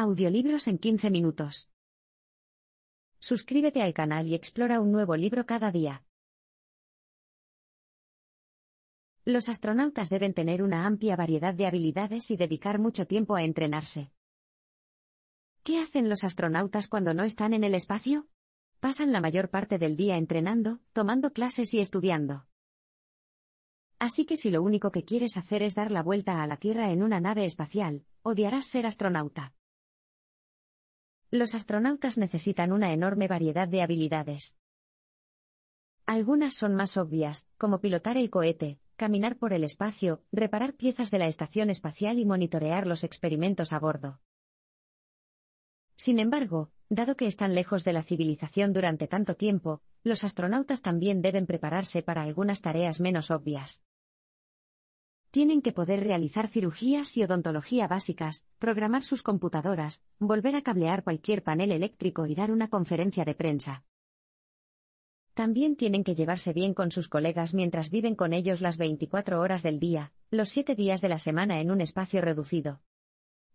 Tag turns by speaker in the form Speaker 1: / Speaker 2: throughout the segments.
Speaker 1: Audiolibros en 15 minutos. Suscríbete al canal y explora un nuevo libro cada día. Los astronautas deben tener una amplia variedad de habilidades y dedicar mucho tiempo a entrenarse. ¿Qué hacen los astronautas cuando no están en el espacio? Pasan la mayor parte del día entrenando, tomando clases y estudiando. Así que si lo único que quieres hacer es dar la vuelta a la Tierra en una nave espacial, odiarás ser astronauta. Los astronautas necesitan una enorme variedad de habilidades. Algunas son más obvias, como pilotar el cohete, caminar por el espacio, reparar piezas de la estación espacial y monitorear los experimentos a bordo. Sin embargo, dado que están lejos de la civilización durante tanto tiempo, los astronautas también deben prepararse para algunas tareas menos obvias. Tienen que poder realizar cirugías y odontología básicas, programar sus computadoras, volver a cablear cualquier panel eléctrico y dar una conferencia de prensa. También tienen que llevarse bien con sus colegas mientras viven con ellos las 24 horas del día, los 7 días de la semana en un espacio reducido.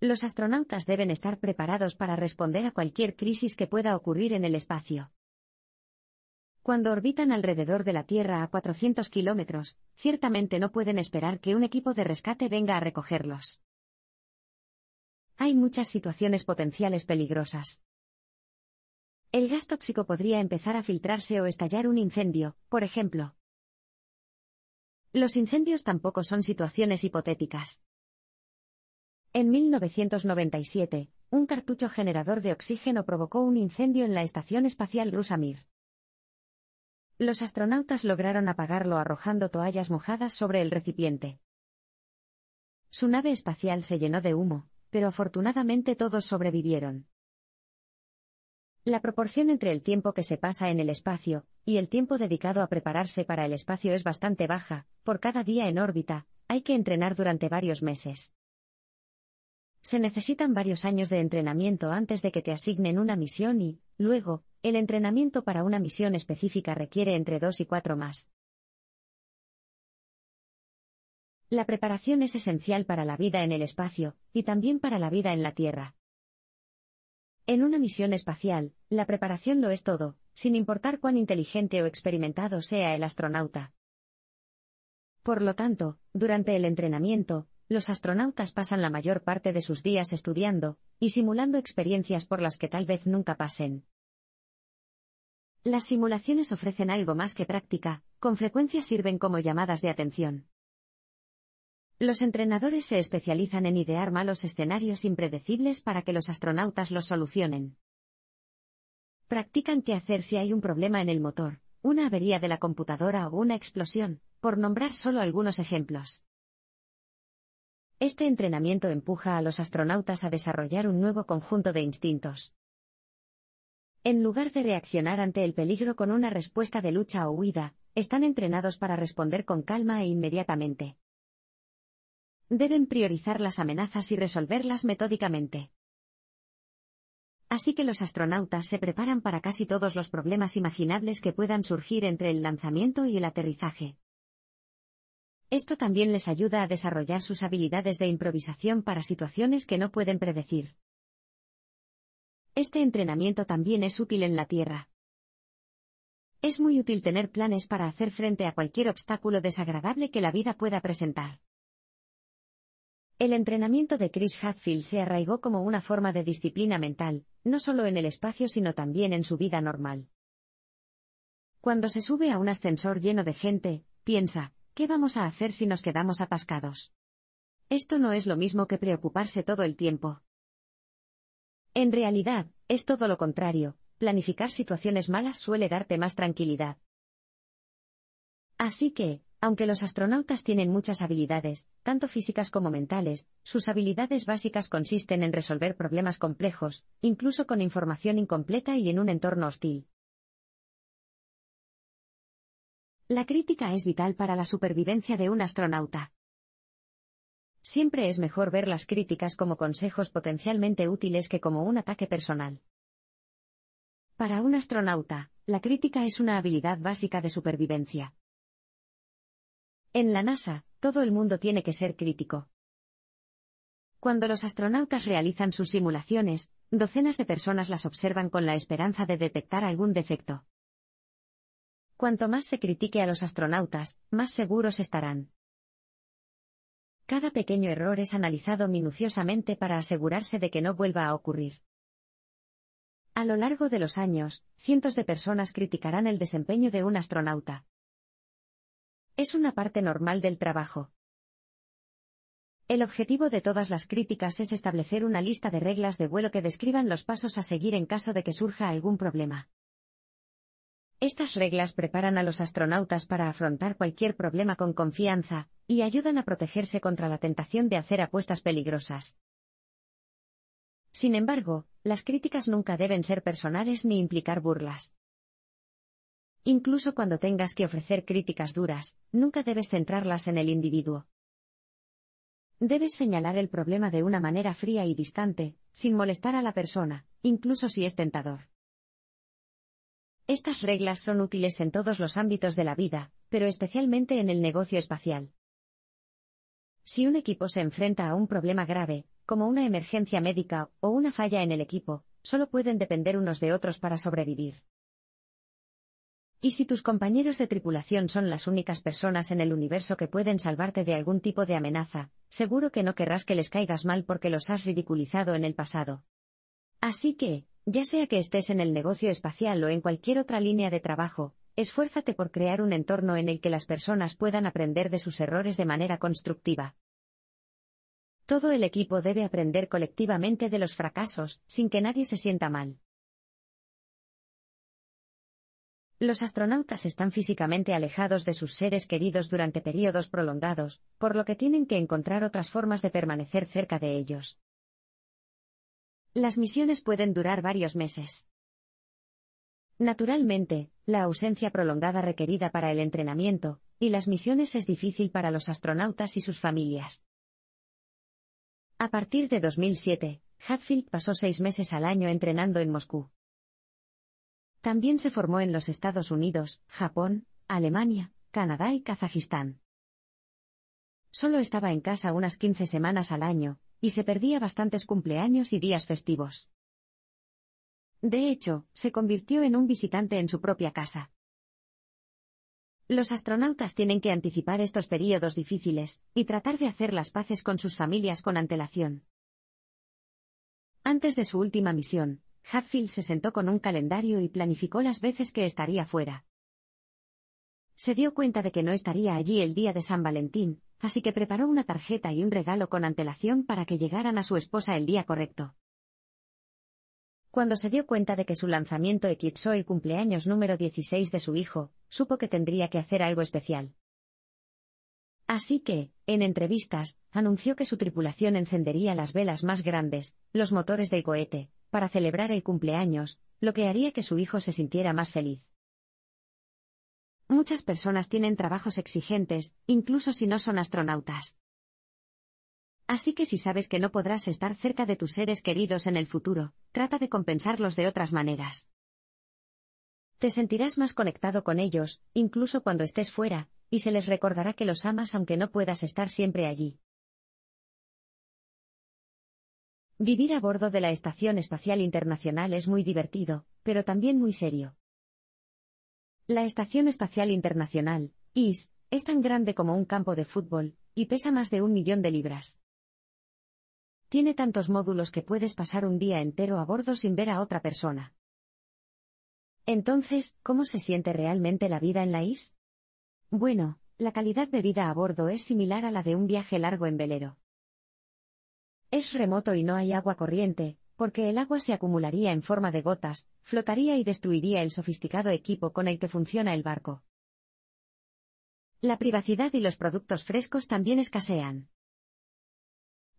Speaker 1: Los astronautas deben estar preparados para responder a cualquier crisis que pueda ocurrir en el espacio. Cuando orbitan alrededor de la Tierra a 400 kilómetros, ciertamente no pueden esperar que un equipo de rescate venga a recogerlos. Hay muchas situaciones potenciales peligrosas. El gas tóxico podría empezar a filtrarse o estallar un incendio, por ejemplo. Los incendios tampoco son situaciones hipotéticas. En 1997, un cartucho generador de oxígeno provocó un incendio en la Estación Espacial Rusamir. Los astronautas lograron apagarlo arrojando toallas mojadas sobre el recipiente. Su nave espacial se llenó de humo, pero afortunadamente todos sobrevivieron. La proporción entre el tiempo que se pasa en el espacio y el tiempo dedicado a prepararse para el espacio es bastante baja, por cada día en órbita, hay que entrenar durante varios meses. Se necesitan varios años de entrenamiento antes de que te asignen una misión y, luego, el entrenamiento para una misión específica requiere entre dos y cuatro más. La preparación es esencial para la vida en el espacio, y también para la vida en la Tierra. En una misión espacial, la preparación lo es todo, sin importar cuán inteligente o experimentado sea el astronauta. Por lo tanto, durante el entrenamiento, los astronautas pasan la mayor parte de sus días estudiando y simulando experiencias por las que tal vez nunca pasen. Las simulaciones ofrecen algo más que práctica, con frecuencia sirven como llamadas de atención. Los entrenadores se especializan en idear malos escenarios impredecibles para que los astronautas los solucionen. Practican qué hacer si hay un problema en el motor, una avería de la computadora o una explosión, por nombrar solo algunos ejemplos. Este entrenamiento empuja a los astronautas a desarrollar un nuevo conjunto de instintos. En lugar de reaccionar ante el peligro con una respuesta de lucha o huida, están entrenados para responder con calma e inmediatamente. Deben priorizar las amenazas y resolverlas metódicamente. Así que los astronautas se preparan para casi todos los problemas imaginables que puedan surgir entre el lanzamiento y el aterrizaje. Esto también les ayuda a desarrollar sus habilidades de improvisación para situaciones que no pueden predecir. Este entrenamiento también es útil en la Tierra. Es muy útil tener planes para hacer frente a cualquier obstáculo desagradable que la vida pueda presentar. El entrenamiento de Chris Hadfield se arraigó como una forma de disciplina mental, no solo en el espacio sino también en su vida normal. Cuando se sube a un ascensor lleno de gente, piensa, ¿Qué vamos a hacer si nos quedamos atascados? Esto no es lo mismo que preocuparse todo el tiempo. En realidad, es todo lo contrario, planificar situaciones malas suele darte más tranquilidad. Así que, aunque los astronautas tienen muchas habilidades, tanto físicas como mentales, sus habilidades básicas consisten en resolver problemas complejos, incluso con información incompleta y en un entorno hostil. La crítica es vital para la supervivencia de un astronauta. Siempre es mejor ver las críticas como consejos potencialmente útiles que como un ataque personal. Para un astronauta, la crítica es una habilidad básica de supervivencia. En la NASA, todo el mundo tiene que ser crítico. Cuando los astronautas realizan sus simulaciones, docenas de personas las observan con la esperanza de detectar algún defecto. Cuanto más se critique a los astronautas, más seguros estarán. Cada pequeño error es analizado minuciosamente para asegurarse de que no vuelva a ocurrir. A lo largo de los años, cientos de personas criticarán el desempeño de un astronauta. Es una parte normal del trabajo. El objetivo de todas las críticas es establecer una lista de reglas de vuelo que describan los pasos a seguir en caso de que surja algún problema. Estas reglas preparan a los astronautas para afrontar cualquier problema con confianza, y ayudan a protegerse contra la tentación de hacer apuestas peligrosas. Sin embargo, las críticas nunca deben ser personales ni implicar burlas. Incluso cuando tengas que ofrecer críticas duras, nunca debes centrarlas en el individuo. Debes señalar el problema de una manera fría y distante, sin molestar a la persona, incluso si es tentador. Estas reglas son útiles en todos los ámbitos de la vida, pero especialmente en el negocio espacial. Si un equipo se enfrenta a un problema grave, como una emergencia médica o una falla en el equipo, solo pueden depender unos de otros para sobrevivir. Y si tus compañeros de tripulación son las únicas personas en el universo que pueden salvarte de algún tipo de amenaza, seguro que no querrás que les caigas mal porque los has ridiculizado en el pasado. Así que, ya sea que estés en el negocio espacial o en cualquier otra línea de trabajo, esfuérzate por crear un entorno en el que las personas puedan aprender de sus errores de manera constructiva. Todo el equipo debe aprender colectivamente de los fracasos, sin que nadie se sienta mal. Los astronautas están físicamente alejados de sus seres queridos durante periodos prolongados, por lo que tienen que encontrar otras formas de permanecer cerca de ellos. Las misiones pueden durar varios meses. Naturalmente, la ausencia prolongada requerida para el entrenamiento y las misiones es difícil para los astronautas y sus familias. A partir de 2007, Hatfield pasó seis meses al año entrenando en Moscú. También se formó en los Estados Unidos, Japón, Alemania, Canadá y Kazajistán. Solo estaba en casa unas 15 semanas al año, y se perdía bastantes cumpleaños y días festivos. De hecho, se convirtió en un visitante en su propia casa. Los astronautas tienen que anticipar estos períodos difíciles, y tratar de hacer las paces con sus familias con antelación. Antes de su última misión, Hatfield se sentó con un calendario y planificó las veces que estaría fuera. Se dio cuenta de que no estaría allí el día de San Valentín, así que preparó una tarjeta y un regalo con antelación para que llegaran a su esposa el día correcto. Cuando se dio cuenta de que su lanzamiento eclipsó el cumpleaños número 16 de su hijo, supo que tendría que hacer algo especial. Así que, en entrevistas, anunció que su tripulación encendería las velas más grandes, los motores del cohete, para celebrar el cumpleaños, lo que haría que su hijo se sintiera más feliz muchas personas tienen trabajos exigentes, incluso si no son astronautas. Así que si sabes que no podrás estar cerca de tus seres queridos en el futuro, trata de compensarlos de otras maneras. Te sentirás más conectado con ellos, incluso cuando estés fuera, y se les recordará que los amas aunque no puedas estar siempre allí. Vivir a bordo de la Estación Espacial Internacional es muy divertido, pero también muy serio. La Estación Espacial Internacional, IS, es tan grande como un campo de fútbol, y pesa más de un millón de libras. Tiene tantos módulos que puedes pasar un día entero a bordo sin ver a otra persona. Entonces, ¿cómo se siente realmente la vida en la IS? Bueno, la calidad de vida a bordo es similar a la de un viaje largo en velero. Es remoto y no hay agua corriente, porque el agua se acumularía en forma de gotas, flotaría y destruiría el sofisticado equipo con el que funciona el barco. La privacidad y los productos frescos también escasean.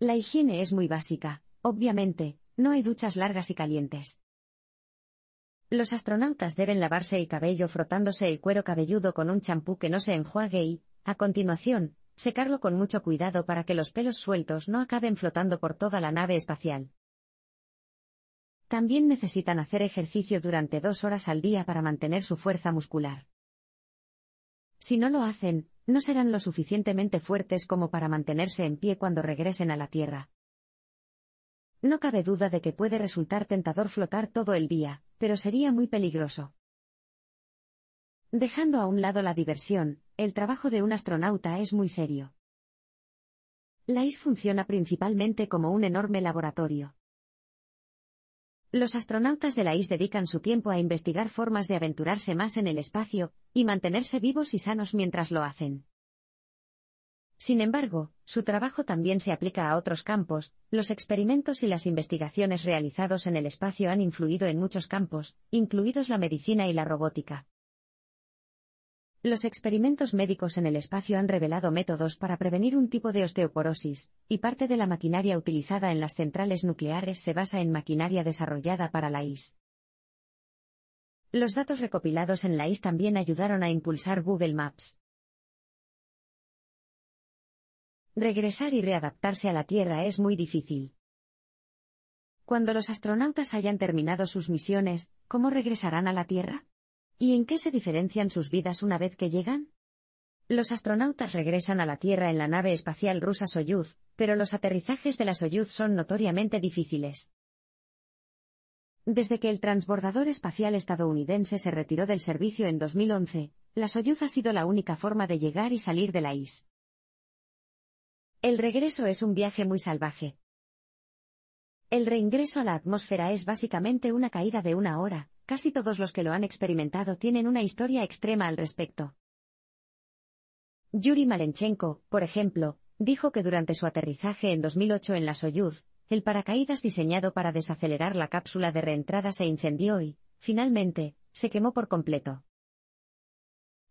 Speaker 1: La higiene es muy básica, obviamente, no hay duchas largas y calientes. Los astronautas deben lavarse el cabello frotándose el cuero cabelludo con un champú que no se enjuague y, a continuación, secarlo con mucho cuidado para que los pelos sueltos no acaben flotando por toda la nave espacial. También necesitan hacer ejercicio durante dos horas al día para mantener su fuerza muscular. Si no lo hacen, no serán lo suficientemente fuertes como para mantenerse en pie cuando regresen a la Tierra. No cabe duda de que puede resultar tentador flotar todo el día, pero sería muy peligroso. Dejando a un lado la diversión, el trabajo de un astronauta es muy serio. La IS funciona principalmente como un enorme laboratorio. Los astronautas de la IS dedican su tiempo a investigar formas de aventurarse más en el espacio, y mantenerse vivos y sanos mientras lo hacen. Sin embargo, su trabajo también se aplica a otros campos, los experimentos y las investigaciones realizados en el espacio han influido en muchos campos, incluidos la medicina y la robótica. Los experimentos médicos en el espacio han revelado métodos para prevenir un tipo de osteoporosis, y parte de la maquinaria utilizada en las centrales nucleares se basa en maquinaria desarrollada para la IS. Los datos recopilados en la IS también ayudaron a impulsar Google Maps. Regresar y readaptarse a la Tierra es muy difícil. Cuando los astronautas hayan terminado sus misiones, ¿cómo regresarán a la Tierra? ¿Y en qué se diferencian sus vidas una vez que llegan? Los astronautas regresan a la Tierra en la nave espacial rusa Soyuz, pero los aterrizajes de la Soyuz son notoriamente difíciles. Desde que el transbordador espacial estadounidense se retiró del servicio en 2011, la Soyuz ha sido la única forma de llegar y salir de la IS. El regreso es un viaje muy salvaje. El reingreso a la atmósfera es básicamente una caída de una hora, Casi todos los que lo han experimentado tienen una historia extrema al respecto. Yuri Malenchenko, por ejemplo, dijo que durante su aterrizaje en 2008 en la Soyuz, el paracaídas diseñado para desacelerar la cápsula de reentrada se incendió y, finalmente, se quemó por completo.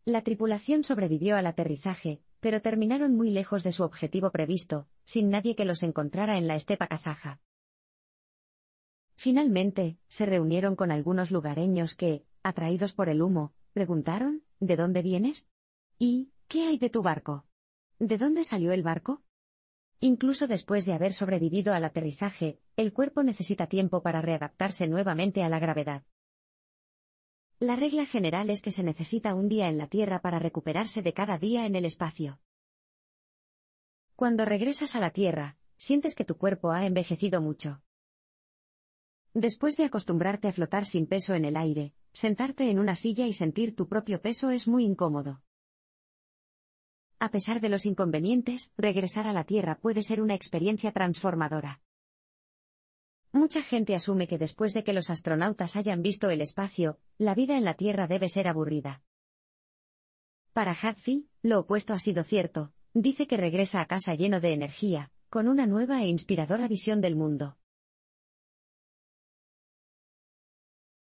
Speaker 1: La tripulación sobrevivió al aterrizaje, pero terminaron muy lejos de su objetivo previsto, sin nadie que los encontrara en la estepa kazaja. Finalmente, se reunieron con algunos lugareños que, atraídos por el humo, preguntaron, ¿de dónde vienes? ¿Y qué hay de tu barco? ¿De dónde salió el barco? Incluso después de haber sobrevivido al aterrizaje, el cuerpo necesita tiempo para readaptarse nuevamente a la gravedad. La regla general es que se necesita un día en la Tierra para recuperarse de cada día en el espacio. Cuando regresas a la Tierra, sientes que tu cuerpo ha envejecido mucho. Después de acostumbrarte a flotar sin peso en el aire, sentarte en una silla y sentir tu propio peso es muy incómodo. A pesar de los inconvenientes, regresar a la Tierra puede ser una experiencia transformadora. Mucha gente asume que después de que los astronautas hayan visto el espacio, la vida en la Tierra debe ser aburrida. Para Hadfield, lo opuesto ha sido cierto, dice que regresa a casa lleno de energía, con una nueva e inspiradora visión del mundo.